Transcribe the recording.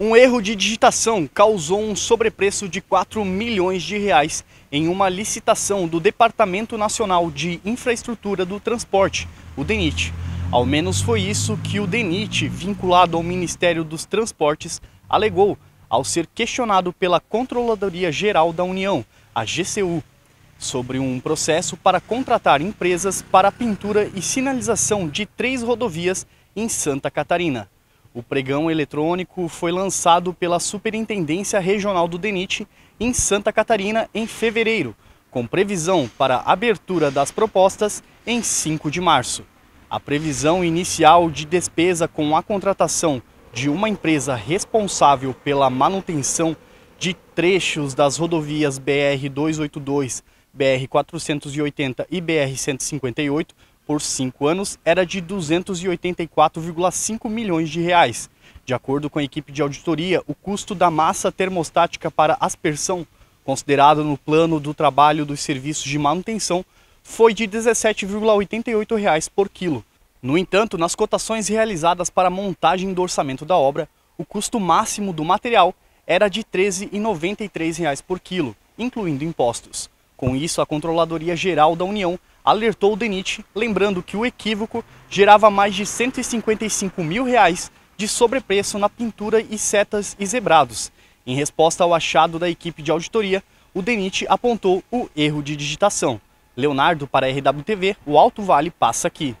Um erro de digitação causou um sobrepreço de 4 milhões de reais em uma licitação do Departamento Nacional de Infraestrutura do Transporte, o DENIT. Ao menos foi isso que o DENIT, vinculado ao Ministério dos Transportes, alegou ao ser questionado pela Controladoria Geral da União, a GCU, sobre um processo para contratar empresas para a pintura e sinalização de três rodovias em Santa Catarina. O pregão eletrônico foi lançado pela Superintendência Regional do DENIT em Santa Catarina em fevereiro, com previsão para abertura das propostas em 5 de março. A previsão inicial de despesa com a contratação de uma empresa responsável pela manutenção de trechos das rodovias BR-282, BR-480 e BR-158 por cinco anos era de 284,5 milhões de reais. De acordo com a equipe de auditoria, o custo da massa termostática para aspersão, considerado no plano do trabalho dos serviços de manutenção, foi de R$ 17,88 por quilo. No entanto, nas cotações realizadas para a montagem do orçamento da obra, o custo máximo do material era de R$ 13,93 por quilo, incluindo impostos. Com isso, a Controladoria Geral da União alertou o DENIT, lembrando que o equívoco gerava mais de 155 mil reais de sobrepreço na pintura e setas e zebrados. Em resposta ao achado da equipe de auditoria, o DENIT apontou o erro de digitação. Leonardo para a RWTV, o Alto Vale passa aqui.